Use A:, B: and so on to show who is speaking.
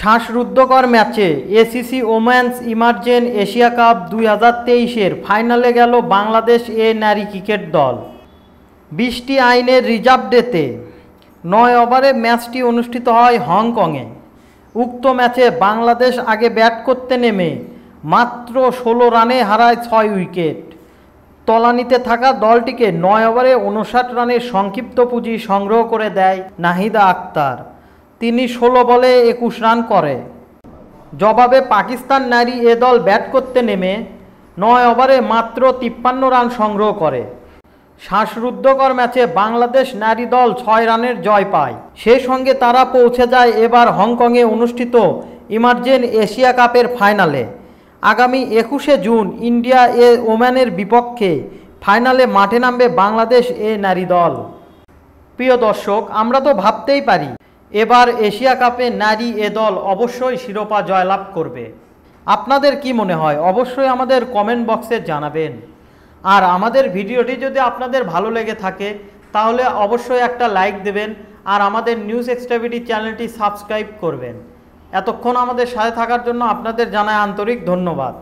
A: শ্বাসরুদ্ধকর ম্যাচে ACC women's emerging Asia cup দুই হাজার তেইশের ফাইনালে গেল বাংলাদেশ এ নারী ক্রিকেট দল বিশটি আইনের রিজার্ভ ডেতে নয় ওভারে ম্যাচটি অনুষ্ঠিত হয় হংকংয়ে উক্ত ম্যাচে বাংলাদেশ আগে ব্যাট করতে নেমে মাত্র ষোলো রানে হারায় ছয় উইকেট তলানিতে থাকা দলটিকে নয় ওভারে উনষাট রানের সংক্ষিপ্ত পুঁজি সংগ্রহ করে দেয় নাহিদা আক্তার তিনি ষোলো বলে একুশ রান করে জবাবে পাকিস্তান নারী এ দল ব্যাট করতে নেমে নয় ওভারে মাত্র তিপ্পান্ন রান সংগ্রহ করে শ্বাসরুদ্ধকর ম্যাচে বাংলাদেশ নারী দল ছয় রানের জয় পায় সে সঙ্গে তারা পৌঁছে যায় এবার হংকংয়ে অনুষ্ঠিত ইমার্জেন এশিয়া কাপের ফাইনালে আগামী একুশে জুন ইন্ডিয়া এ ওম্যানের বিপক্ষে ফাইনালে মাঠে নামবে বাংলাদেশ এ নারী দল প্রিয় দর্শক আমরা তো ভাবতেই পারি এবার এশিয়া কাপে নারী এ দল অবশ্যই শিরোপা জয়লাভ করবে আপনাদের কি মনে হয় অবশ্যই আমাদের কমেন্ট বক্সে জানাবেন আর আমাদের ভিডিওটি যদি আপনাদের ভালো লেগে থাকে তাহলে অবশ্যই একটা লাইক দেবেন আর আমাদের নিউজ এক্সট্রাভিটি চ্যানেলটি সাবস্ক্রাইব করবেন এতক্ষণ আমাদের সাথে থাকার জন্য আপনাদের জানায় আন্তরিক ধন্যবাদ